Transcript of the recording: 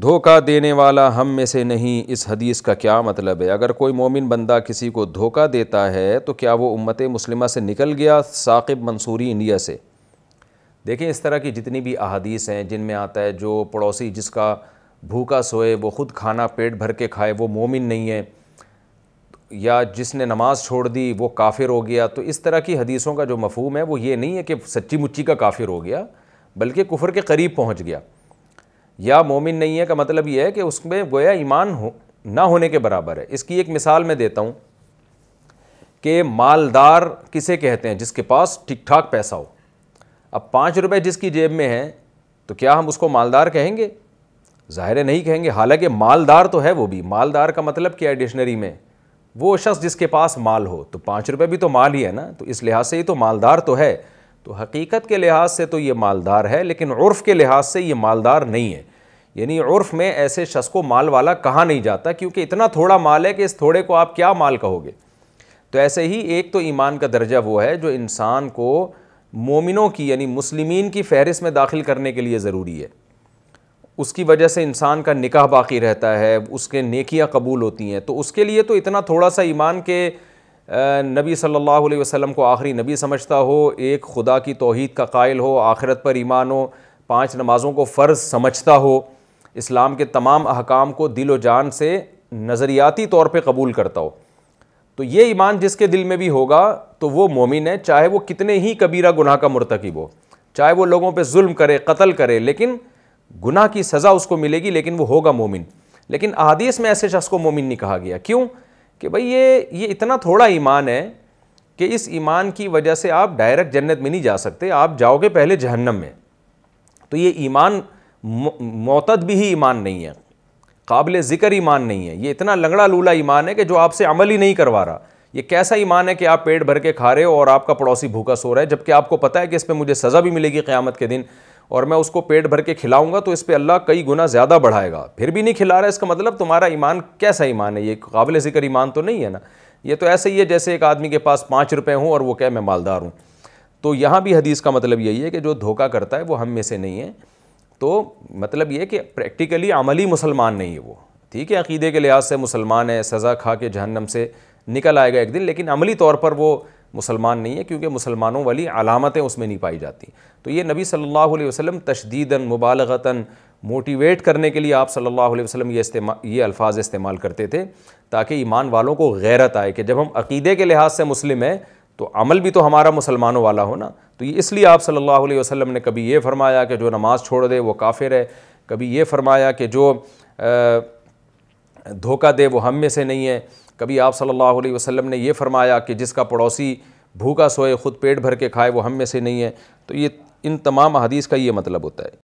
धोखा देने वाला हम में से नहीं इस हदीस का क्या मतलब है अगर कोई मोमिन बंदा किसी को धोखा देता है तो क्या वो उम्मत मुस्लिमा से निकल गया साकिब मंसूरी इंडिया से देखें इस तरह की जितनी भी अदीस हैं जिनमें आता है जो पड़ोसी जिसका भूखा सोए वो ख़ुद खाना पेट भर के खाए वो मोमिन नहीं है या जिसने नमाज छोड़ दी वो काफिर हो गया तो इस तरह की हदीसों का जो मफहम है वो ये नहीं है कि सच्ची मुच्ची का काफिर हो गया बल्कि कुफर के करीब पहुँच गया या मोमिन नहीं है का मतलब ये है कि उसमें गोया ईमान हो ना होने के बराबर है इसकी एक मिसाल मैं देता हूँ कि मालदार किसे कहते हैं जिसके पास ठीक ठाक पैसा हो अब पाँच रुपये जिसकी जेब में है तो क्या हम उसको मालदार कहेंगे ज़ाहिर नहीं कहेंगे हालांकि मालदार तो है वो भी मालदार का मतलब क्या है डिक्शनरी में वो शख्स जिसके पास माल हो तो पाँच रुपये भी तो माल ही है ना तो इस लिहाज से ही तो मालदार तो है तो हकीकत के लिहाज से तो ये मालदार है लेकिन उर्फ़ के लिहाज से ये मालदार नहीं है यानी उर्फ़ में ऐसे शख्स को माल वाला कहा नहीं जाता क्योंकि इतना थोड़ा माल है कि इस थोड़े को आप क्या माल कहोगे तो ऐसे ही एक तो ईमान का दर्जा वो है जो इंसान को मोमिनों की यानी मुस्लिमीन की फहरिस्त में दाखिल करने के लिए ज़रूरी है उसकी वजह से इंसान का निकाह बाकी रहता है उसके नेकियाँ कबूल होती हैं तो उसके लिए तो इतना थोड़ा सा ईमान के नबी सल्लल्लाहु अलैहि वसल्लम को आखिरी नबी समझता हो एक खुदा की तोहद का कायल हो आखिरत पर ईमान हो पाँच नमाज़ों को फ़र्ज़ समझता हो इस्लाम के तमाम अहकाम को दिल व जान से नज़रियाती तौर पर कबूल करता हो तो ये ईमान जिसके दिल में भी होगा तो वो मोमिन है चाहे वो कितने ही कबीरा गुनाह का मरतकब हो चाहे वो लोगों पर जुल्म करे कत्ल करे लेकिन गुनाह की सज़ा उसको मिलेगी लेकिन वो होगा मोमिन लेकिन अहादीस में ऐसे शख्स को मोमिन नहीं कहा गया क्यों कि भाई ये ये इतना थोड़ा ईमान है कि इस ईमान की वजह से आप डायरेक्ट जन्नत में नहीं जा सकते आप जाओगे पहले जहन्नम में तो ये ईमान मोतद भी ही ईमान नहीं है काबिल ज़िक्र ईमान नहीं है ये इतना लंगड़ा लूला ईमान है कि जो आपसे अमल ही नहीं करवा रहा ये कैसा ईमान है कि आप पेट भर के खा रहे हो और आपका पड़ोसी भूखा सो रहा है जबकि आपको पता है कि इस पर मुझे सज़ा भी मिलेगी क़्यामत के दिन और मैं उसको पेट भर के खिलाऊंगा तो इस पर अल्लाह कई गुना ज़्यादा बढ़ाएगा फिर भी नहीं खिला रहा इसका मतलब तुम्हारा ईमान कैसा ईमान है ये काबिल ज़िक्र ईमान तो नहीं है ना ये तो ऐसे ही है जैसे एक आदमी के पास पाँच रुपये हों और वो कह मैं मालदार हूँ तो यहाँ भी हदीस का मतलब यही है कि जो धोखा करता है वो हम में से नहीं है तो मतलब ये कि प्रैक्टिकली अमली मुसलमान नहीं है वो ठीक है अकीदे के लिहाज से मुसलमान है सज़ा खा के जहन्नम से निकल आएगा एक दिन लेकिन अमली तौर पर वो मुसलमान नहीं है क्योंकि मुसलमानों वाली अलामतें उसमें नहीं पाई जाती तो ये नबी सल्लल्लाहु अलैहि वसल्लम तशदीदन मुबालगतन मोटिवेट करने के लिए आप सल्लल्लाहु अलैहि वसल्लम ये इस्तेमाल ये अल्फाज इस्तेमाल करते थे ताकि ईमान वालों को गैरत आए कि जब हम अकीदे के लिहाज से मुस्लिम हैं तो अमल भी तो हमारा मुसलमानों वाला हो ना तो ये इसलिए आप सल्लल्लाहु अलैहि वसल्लम ने कभी ये फरमाया कि जो नमाज़ छोड़ दे वो काफिर है कभी ये फरमाया कि जो आ, धोखा दे वो हम में से नहीं है कभी आप सल्लल्लाहु अलैहि वसल्लम ने ये फरमाया कि जिसका पड़ोसी भूखा सोए ख़ुद पेट भर के खाए वो हम में से नहीं है तो ये इन तमाम अदीस का ये मतलब होता है